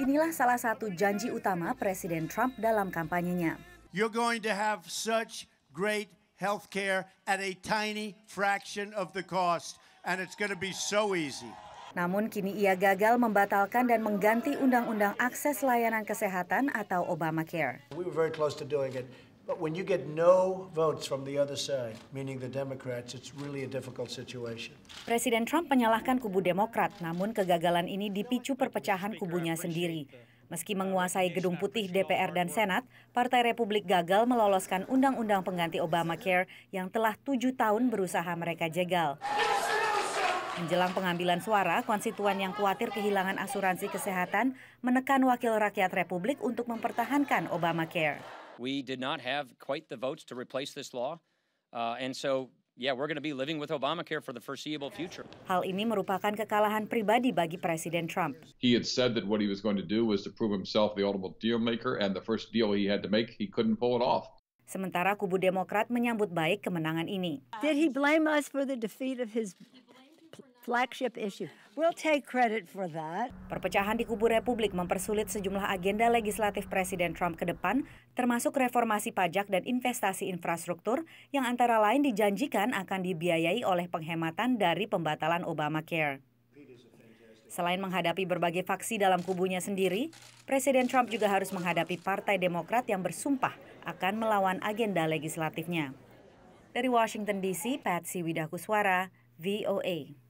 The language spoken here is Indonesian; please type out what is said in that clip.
Inilah salah satu janji utama Presiden Trump dalam kampanyenya. You're going to have such great health care at a tiny fraction of the cost and it's going to be so easy. Namun kini ia gagal membatalkan dan mengganti undang-undang akses layanan kesehatan atau Obamacare. We were very close to doing it. But when you get no votes from the other side, meaning the Democrats, it's really a difficult situation. Presiden Trump menyalahkan kubu Demokrat, namun kegagalan ini dipicu perpecahan kubunya sendiri. Meski menguasai gedung putih DPR dan Senat, Partai Republik gagal meloloskan undang-undang pengganti Obamacare yang telah tujuh tahun berusaha mereka jegal. Menjelang pengambilan suara, konstituen yang khawatir kehilangan asuransi kesehatan menekan wakil rakyat Republik untuk mempertahankan Obamacare. We did not have quite the votes to replace this law. Uh, and so yeah, we're going to be living with Obamacare for the foreseeable future. Hal ini merupakan kekalahan pribadi bagi Presiden Trump. He had said that what he was going to do was to prove himself the ultimate deal maker and the first deal he had to make, he couldn't pull it off. Sementara kubu Demokrat menyambut baik kemenangan ini. Did he blame us for the defeat of his flagship issue. We'll take credit for that. Perpecahan di kubu Republik mempersulit sejumlah agenda legislatif Presiden Trump ke depan, termasuk reformasi pajak dan investasi infrastruktur yang antara lain dijanjikan akan dibiayai oleh penghematan dari pembatalan Obamacare. Selain menghadapi berbagai faksi dalam kubunya sendiri, Presiden Trump juga harus menghadapi Partai Demokrat yang bersumpah akan melawan agenda legislatifnya. Dari Washington DC, Patsy Widakuswara, VOA.